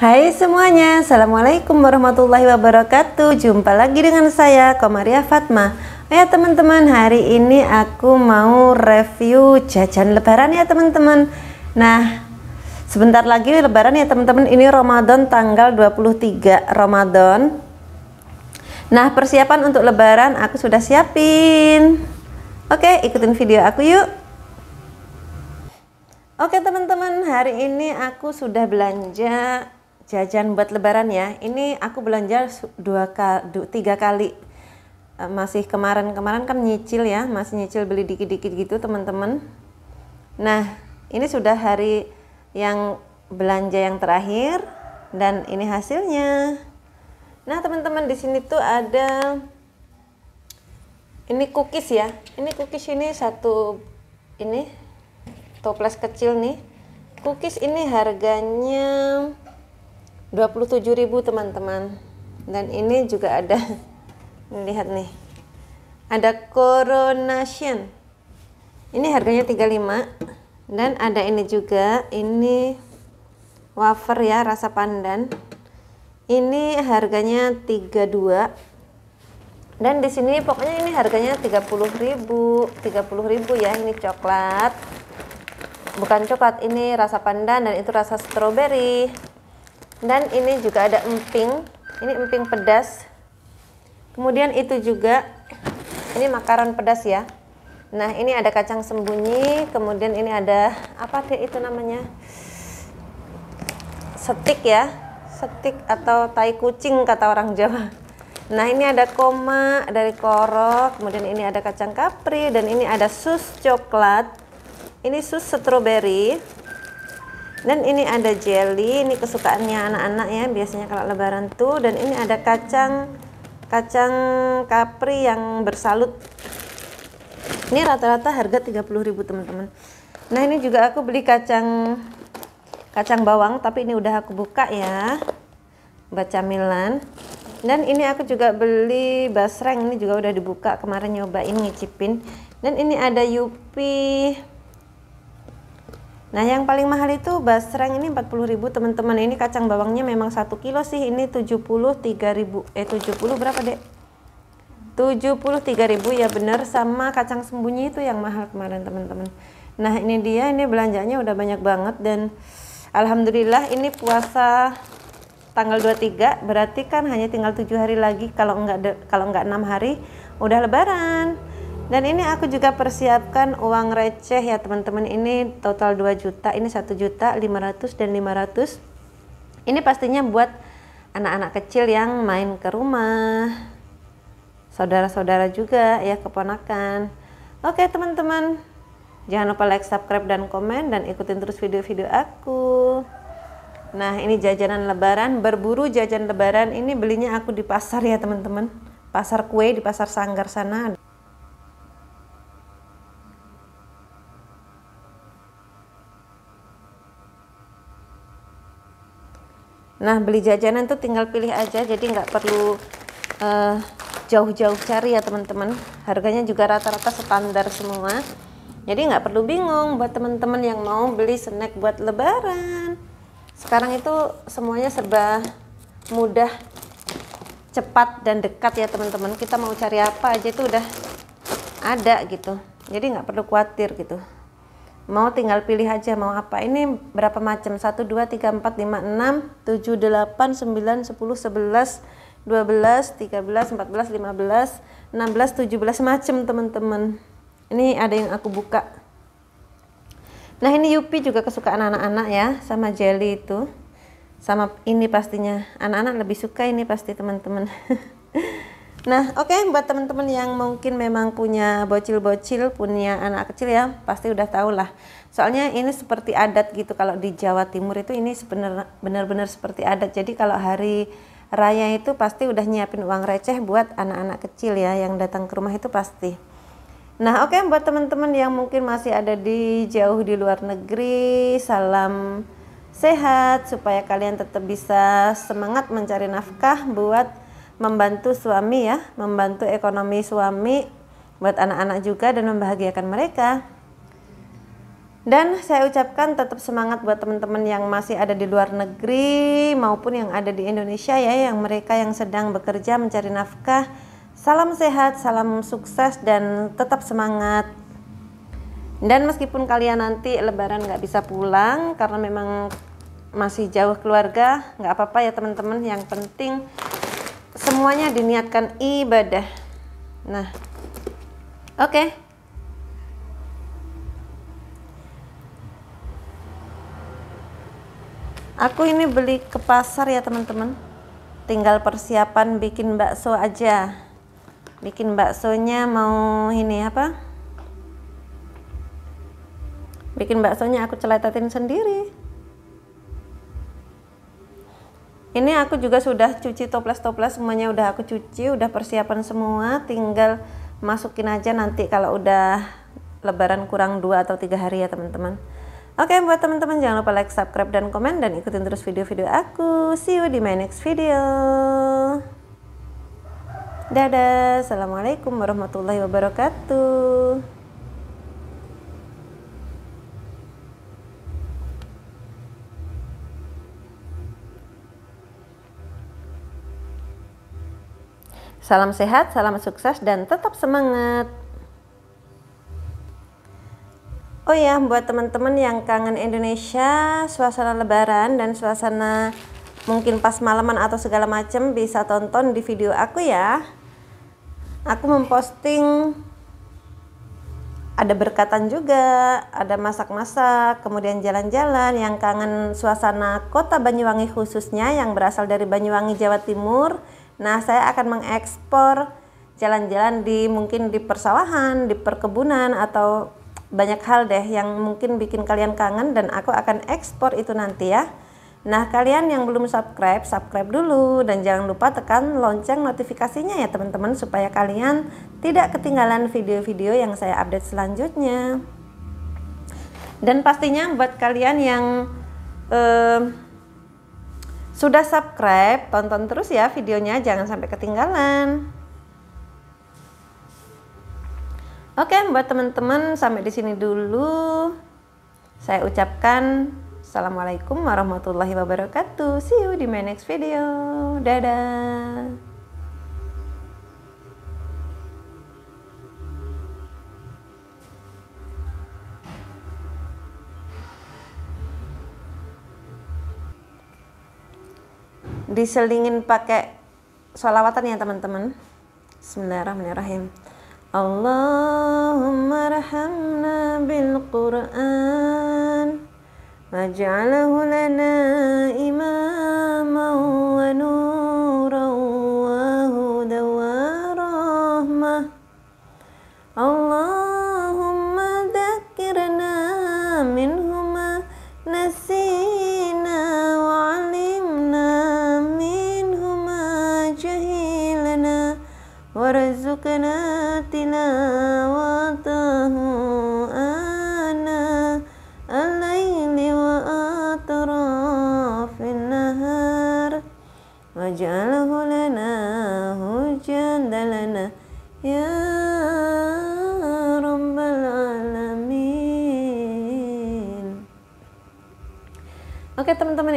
Hai semuanya, Assalamualaikum warahmatullahi wabarakatuh Jumpa lagi dengan saya, Komaria Fatma Ya teman-teman, hari ini aku mau review jajan lebaran ya teman-teman Nah, sebentar lagi lebaran ya teman-teman Ini Ramadan tanggal 23 Ramadan Nah, persiapan untuk lebaran aku sudah siapin Oke, ikutin video aku yuk Oke teman-teman, hari ini aku sudah belanja jajan buat lebaran ya ini aku belanja dua kali tiga kali eh, masih kemarin-kemarin kan nyicil ya masih nyicil beli dikit-dikit gitu teman-teman nah ini sudah hari yang belanja yang terakhir dan ini hasilnya nah teman-teman di sini tuh ada ini cookies ya ini cookies ini satu ini toples kecil nih cookies ini harganya 27.000 teman-teman dan ini juga ada lihat nih ada coronation ini harganya 35 dan ada ini juga ini wafer ya rasa pandan ini harganya 32 dan di sini pokoknya ini harganya 30.000 30.000 ya ini coklat bukan coklat ini rasa pandan dan itu rasa stroberi dan ini juga ada emping ini emping pedas kemudian itu juga ini makaron pedas ya nah ini ada kacang sembunyi kemudian ini ada apa deh itu namanya setik ya setik atau tai kucing kata orang Jawa nah ini ada koma dari koro kemudian ini ada kacang kapri dan ini ada sus coklat ini sus strawberry dan ini ada jelly ini kesukaannya anak-anak ya biasanya kalau lebaran tuh dan ini ada kacang kacang kapri yang bersalut ini rata-rata harga 30.000 teman-teman nah ini juga aku beli kacang kacang bawang tapi ini udah aku buka ya baca camilan dan ini aku juga beli basreng ini juga udah dibuka kemarin nyobain ngicipin dan ini ada yupi Nah yang paling mahal itu basreng ini ribu teman-teman ini kacang bawangnya memang 1 kilo sih ini ribu eh 70 berapa dek ribu ya benar sama kacang sembunyi itu yang mahal kemarin teman-teman Nah ini dia ini belanjanya udah banyak banget dan Alhamdulillah ini puasa tanggal 23 berarti kan hanya tinggal tujuh hari lagi kalau enggak kalau enggak enam hari udah lebaran dan ini aku juga persiapkan uang receh ya teman-teman. Ini total 2 juta, ini 1 juta, 500 dan 500. Ini pastinya buat anak-anak kecil yang main ke rumah. Saudara-saudara juga ya keponakan. Oke teman-teman. Jangan lupa like, subscribe dan komen dan ikutin terus video-video aku. Nah, ini jajanan lebaran, berburu jajan lebaran. Ini belinya aku di pasar ya, teman-teman. Pasar kue di Pasar Sanggar sana. nah beli jajanan tuh tinggal pilih aja jadi nggak perlu eh, jauh-jauh cari ya teman-teman harganya juga rata-rata standar semua jadi nggak perlu bingung buat teman-teman yang mau beli snack buat lebaran sekarang itu semuanya serba mudah cepat dan dekat ya teman-teman kita mau cari apa aja itu udah ada gitu jadi nggak perlu khawatir gitu mau tinggal pilih aja mau apa ini berapa macam 1 2 3 4 5 6 7 8 9 10 11 12 13 14 15 16 17 macam teman-teman ini ada yang aku buka nah ini Yupi juga kesukaan anak-anak ya sama jelly itu sama ini pastinya anak-anak lebih suka ini pasti teman-teman Nah, oke okay, buat teman-teman yang mungkin memang punya bocil-bocil, punya anak kecil ya, pasti udah tahu lah. Soalnya ini seperti adat gitu kalau di Jawa Timur itu ini sebenar benar-benar seperti adat. Jadi kalau hari raya itu pasti udah nyiapin uang receh buat anak-anak kecil ya yang datang ke rumah itu pasti. Nah, oke okay, buat teman-teman yang mungkin masih ada di jauh di luar negeri, salam sehat supaya kalian tetap bisa semangat mencari nafkah buat membantu suami ya, membantu ekonomi suami buat anak-anak juga dan membahagiakan mereka. Dan saya ucapkan tetap semangat buat teman-teman yang masih ada di luar negeri maupun yang ada di Indonesia ya, yang mereka yang sedang bekerja mencari nafkah. Salam sehat, salam sukses dan tetap semangat. Dan meskipun kalian nanti lebaran nggak bisa pulang karena memang masih jauh keluarga, nggak apa-apa ya teman-teman. Yang penting semuanya diniatkan ibadah nah oke okay. aku ini beli ke pasar ya teman-teman tinggal persiapan bikin bakso aja bikin baksonya mau ini apa bikin baksonya aku celetatin sendiri ini aku juga sudah cuci toples-toples semuanya udah aku cuci udah persiapan semua tinggal masukin aja nanti kalau udah lebaran kurang dua atau tiga hari ya teman-teman Oke buat teman-teman jangan lupa like, subscribe, dan komen dan ikutin terus video-video aku See you di my next video Dadah Assalamualaikum warahmatullahi wabarakatuh Salam sehat, salam sukses, dan tetap semangat. Oh ya, buat teman-teman yang kangen Indonesia, suasana Lebaran dan suasana mungkin pas malaman atau segala macam bisa tonton di video aku ya. Aku memposting ada berkatan juga, ada masak-masak, kemudian jalan-jalan yang kangen suasana kota Banyuwangi khususnya yang berasal dari Banyuwangi Jawa Timur Nah, saya akan mengekspor jalan-jalan di mungkin di persawahan, di perkebunan atau banyak hal deh yang mungkin bikin kalian kangen dan aku akan ekspor itu nanti ya. Nah, kalian yang belum subscribe, subscribe dulu dan jangan lupa tekan lonceng notifikasinya ya teman-teman supaya kalian tidak ketinggalan video-video yang saya update selanjutnya. Dan pastinya buat kalian yang eh, sudah subscribe? Tonton terus ya videonya, jangan sampai ketinggalan. Oke, buat teman-teman sampai di sini dulu. Saya ucapkan Assalamualaikum warahmatullahi wabarakatuh. See you di my next video. Dadah. diselingin pakai sholawatan ya teman-teman Bismillahirrahmanirrahim Allahumma rahamna bil Qur'an Waj'alahu lana iman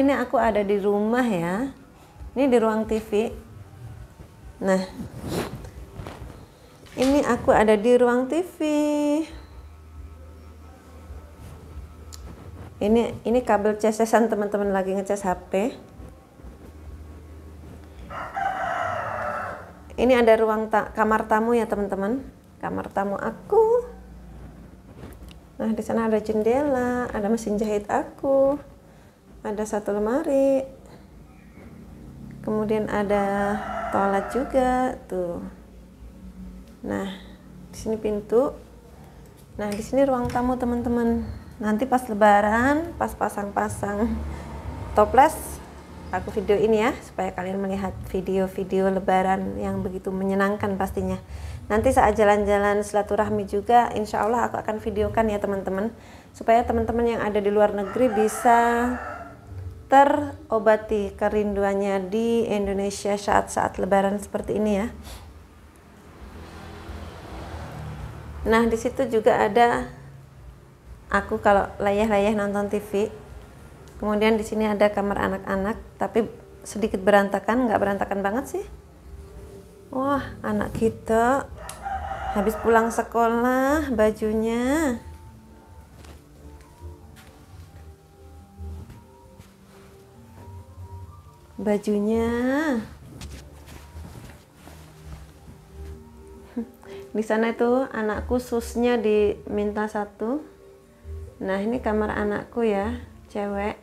ini aku ada di rumah ya. Ini di ruang TV. Nah, ini aku ada di ruang TV. Ini ini kabel casesan teman-teman lagi ngecas HP. Ini ada ruang ta kamar tamu ya teman-teman. Kamar tamu aku. Nah, di sana ada jendela, ada mesin jahit aku ada satu lemari kemudian ada toilet juga tuh nah di sini pintu nah di sini ruang tamu teman-teman nanti pas lebaran pas pasang-pasang toples aku video ini ya supaya kalian melihat video-video lebaran yang begitu menyenangkan pastinya nanti saat jalan-jalan silaturahmi juga insya Allah aku akan videokan ya teman-teman supaya teman-teman yang ada di luar negeri bisa terobati kerinduannya di Indonesia saat-saat lebaran seperti ini ya. Nah, di situ juga ada aku kalau layah-layah nonton TV. Kemudian di sini ada kamar anak-anak, tapi sedikit berantakan, nggak berantakan banget sih. Wah, anak kita habis pulang sekolah bajunya bajunya di sana itu anakku susnya diminta satu nah ini kamar anakku ya cewek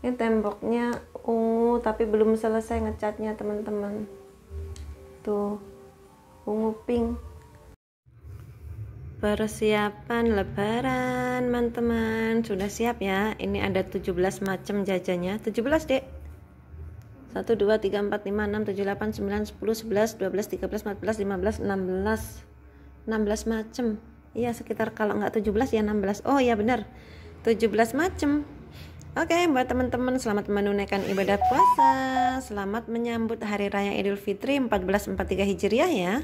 ini temboknya ungu tapi belum selesai ngecatnya teman-teman tuh ungu pink Persiapan lebaran, teman-teman. Sudah siap ya? Ini ada 17 macam jajannya. 17, Dek. 1 2 3 4 5 6 7 8 9 10 11 12 13 14 15 16. 16 macam. Iya, sekitar kalau nggak 17 ya 16. Oh, iya benar. 17 macam. Oke, okay, buat teman-teman selamat menunaikan ibadah puasa. Selamat menyambut hari raya Idul Fitri 1443 Hijriah ya.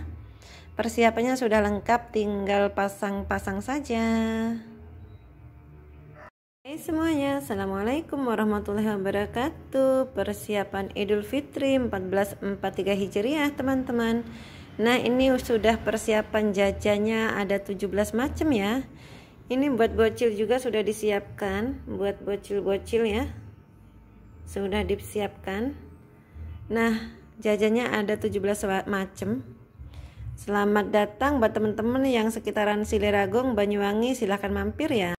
Persiapannya sudah lengkap, tinggal pasang-pasang saja. Hai hey semuanya, Assalamualaikum warahmatullahi wabarakatuh Persiapan Idul Fitri 1443 Hijriah teman-teman Nah ini sudah persiapan jajannya ada 17 macam ya Ini buat bocil juga sudah disiapkan Buat bocil-bocil ya Sudah disiapkan Nah jajannya ada 17 macam Selamat datang buat teman-teman yang sekitaran Sileragung Banyuwangi, silahkan mampir ya.